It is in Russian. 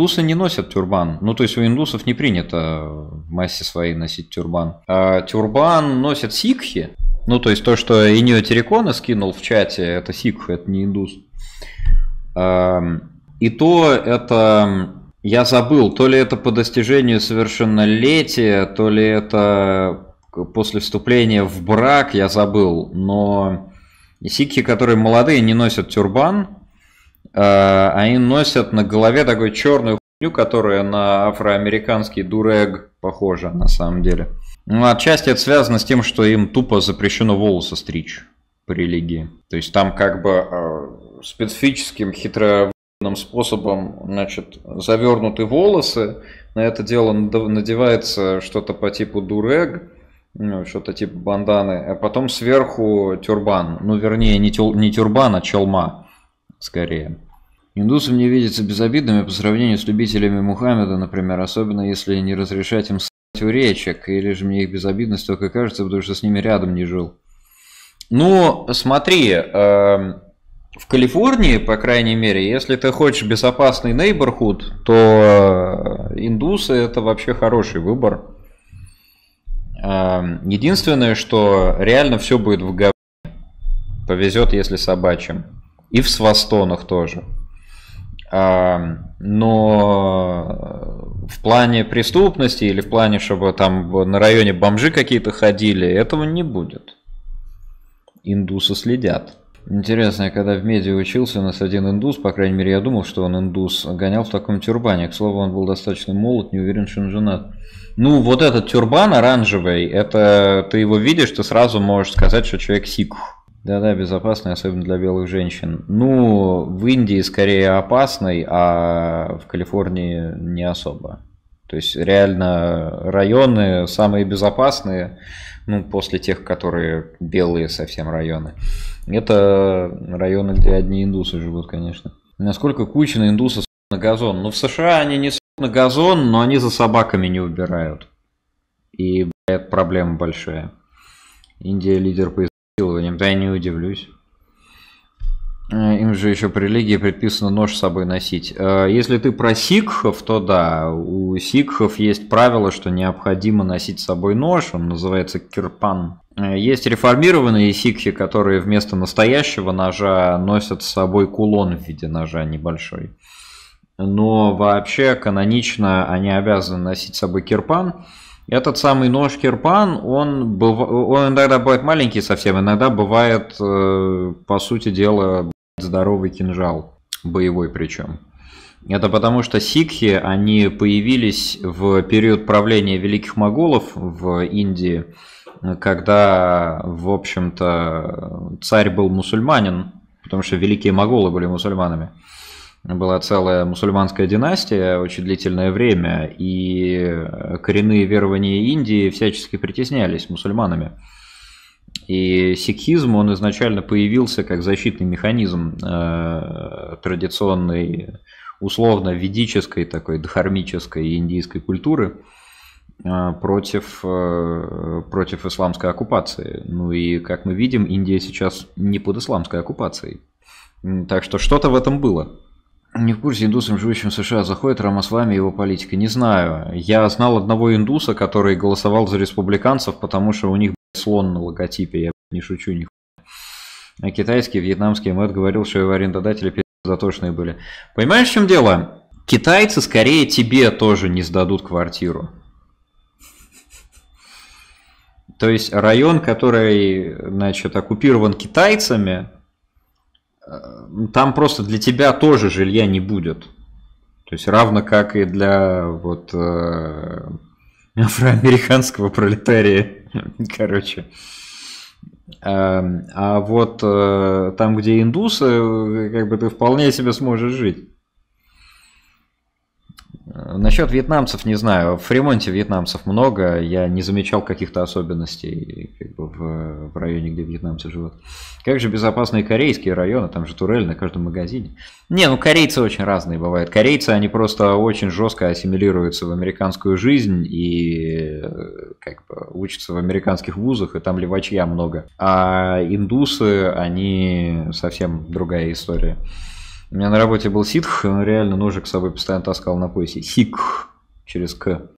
Индусы не носят тюрбан. Ну, то есть у индусов не принято в массе своей носить тюрбан. А тюрбан носят сикхи. Ну, то есть то, что Инио Террикона скинул в чате, это сикхи, это не индус. А, и то это... Я забыл, то ли это по достижению совершеннолетия, то ли это после вступления в брак, я забыл. Но сикхи, которые молодые, не носят тюрбан, а, они носят на голове такой черную хуйню, которая на афроамериканский дурег похожа на самом деле. Ну, отчасти это связано с тем, что им тупо запрещено волосы стричь по религии. То есть там как бы э, специфическим хитро способом, значит, завернуты волосы, на это дело надевается что-то по типу дурег, ну, что-то типа банданы, а потом сверху тюрбан, ну, вернее, не, тю, не тюрбан, а челма скорее. Индусы мне видятся безобидными по сравнению с любителями Мухаммеда, например, особенно если не разрешать им ссать речек или же мне их безобидность только кажется, потому что с ними рядом не жил. Ну, смотри, э, в Калифорнии, по крайней мере, если ты хочешь безопасный нейборхуд, то э, индусы это вообще хороший выбор. Эм, единственное, что реально все будет в говне. Повезет, если собачьим. И в свастонах тоже. А, но в плане преступности или в плане, чтобы там на районе бомжи какие-то ходили, этого не будет. Индусы следят. Интересно, я когда в медиа учился, у нас один индус, по крайней мере, я думал, что он индус, гонял в таком тюрбане. К слову, он был достаточно молод, не уверен, что он женат. Ну, вот этот тюрбан оранжевый, это ты его видишь, ты сразу можешь сказать, что человек сикх да-да, безопасный, особенно для белых женщин. Ну, в Индии скорее опасный, а в Калифорнии не особо. То есть реально районы самые безопасные, ну, после тех, которые белые совсем районы. Это районы, где одни индусы живут, конечно. Насколько кучно индусы на газон? Ну, в США они не на газон, но они за собаками не убирают. И, блядь, проблема большая. Индия лидер по насилованием. Да я не удивлюсь. Э, им же еще при религии предписано нож с собой носить. Э, если ты про сикхов, то да, у сикхов есть правило, что необходимо носить с собой нож, он называется кирпан. Э, есть реформированные сикхи, которые вместо настоящего ножа носят с собой кулон в виде ножа небольшой. Но вообще канонично они обязаны носить с собой кирпан. Этот самый нож Кирпан, он, быв... он иногда бывает маленький совсем, иногда бывает, э, по сути дела, здоровый кинжал, боевой причем. Это потому что сикхи, они появились в период правления великих моголов в Индии, когда, в общем-то, царь был мусульманин, потому что великие моголы были мусульманами была целая мусульманская династия очень длительное время, и э, коренные верования Индии всячески притеснялись мусульманами. И сикхизм, он изначально появился как защитный механизм э, традиционной, условно ведической такой дхармической индийской культуры э, против, э, против исламской оккупации. Ну и, как мы видим, Индия сейчас не под исламской оккупацией. Так что что-то в этом было не в курсе индусам, живущим в США, заходит рамасвами с его политика? Не знаю. Я знал одного индуса, который голосовал за республиканцев, потому что у них слон на логотипе. Я не шучу ни а китайский, вьетнамский МЭД говорил, что его арендодатели затошные были. Понимаешь, в чем дело? Китайцы скорее тебе тоже не сдадут квартиру. То есть район, который, значит, оккупирован китайцами, Э, там просто для тебя тоже жилья не будет. То есть равно как и для вот э, афроамериканского пролетария. Короче. А, а вот э, там, где индусы, э, как бы ты вполне себе сможешь жить. Э, Насчет вьетнамцев не знаю. В Фримонте вьетнамцев много. Я не замечал каких-то особенностей как бы, в, в районе, где вьетнамцы живут. Как же безопасные корейские районы? Там же турель на каждом магазине. Не, ну корейцы очень разные бывают. Корейцы, они просто очень жестко ассимилируются в американскую жизнь и э, как бы учатся в американских вузах, и там левачья много. А индусы, они совсем другая история. У меня на работе был ситх, он э, реально ножик с собой постоянно таскал на поясе. Сик через К.